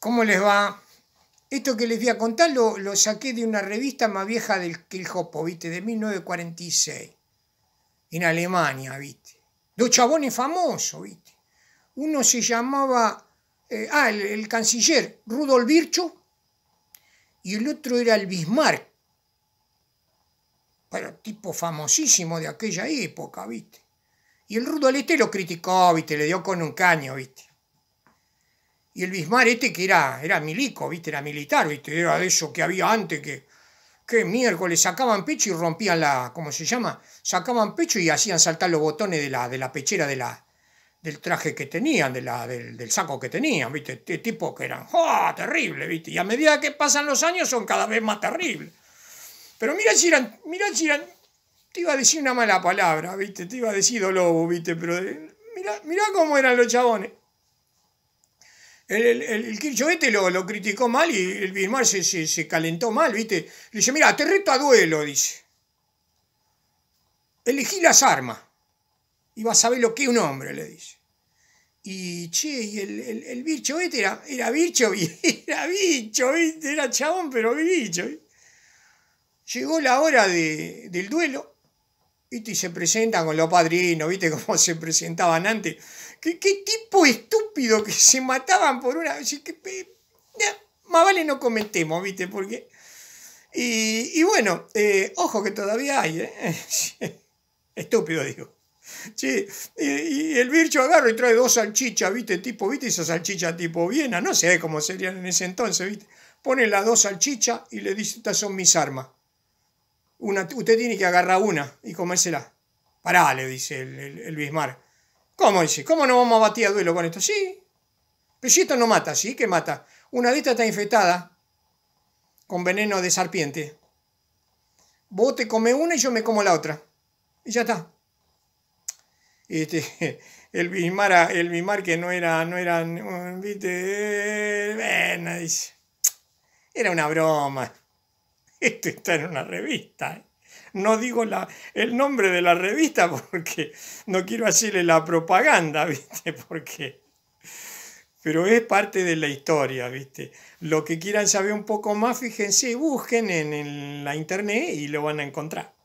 ¿Cómo les va? Esto que les voy a contar lo, saqué de una revista más vieja del que ¿viste? De 1946. En Alemania, ¿viste? Dos chabones famosos, ¿viste? Uno se llamaba... Eh, ah, el, canciller Rudolf Virchow y el otro era el Bismarck. Pero tipo famosísimo de aquella época, ¿viste? Y el Rudolf este lo criticó, ¿viste? Le dio con un caño, ¿viste? Y el Bismar este que era, era milico, ¿viste? Era militar, ¿viste? Era de eso que había antes que, que miércoles sacaban pecho y rompían la, ¿cómo se llama? Sacaban pecho y hacían saltar los botones de la, de la pechera de la, del traje que tenían, de la, del, saco que tenían, ¿viste? Este tipo que eran, ¡oh, terrible! ¿viste? Y a medida que pasan los años son cada vez más terribles. Pero mira si eran, mira si eran, te iba a decir una mala palabra, ¿viste? Te iba a decir lobo, ¿viste? Pero mira, eh, mira cómo eran los chabones. El, el, este lo, criticó mal y el Bismarck se, calentó mal, ¿viste? Le dice, mira, te reto a duelo, dice. Elegí las armas y vas a ver lo que es un hombre, le dice. Y che, el, el, bicho este era, era bicho, era bicho, ¿viste? era chabón, pero bicho. Llegó la hora del duelo y se presentan con los padrinos, ¿viste? Como se presentaban antes. ¿Qué, tipo estúpido que se mataban por una... Así que, más vale no comentemos, ¿viste? Porque... Y, bueno, eh, ojo que todavía hay, ¿eh? Estúpido, digo. Sí, y, el Vircho agarra y trae dos salchichas, ¿viste? Tipo, ¿viste? Esa salchicha tipo Viena, no sé cómo serían en ese entonces, ¿viste? Pone las dos salchichas y le dice, estas son mis armas usted tiene que agarrar una y comérsela. Pará, le dice el, el, Bismarck. ¿Cómo dice? ¿Cómo no vamos a batir a duelo con esto? Sí. Pero si esto no mata, ¿sí? que mata? Una de estas está infectada con veneno de serpiente. Vos te comes una y yo me como la otra. Y ya está. Este, el Bismarck, el Bismarck que no era, no era ¿viste? Eh, dice. Era una broma. Esto está en una revista. ¿eh? No digo la, el nombre de la revista porque no quiero hacerle la propaganda, ¿viste? Porque... Pero es parte de la historia, ¿viste? Lo que quieran saber un poco más, fíjense, busquen en, en la internet y lo van a encontrar.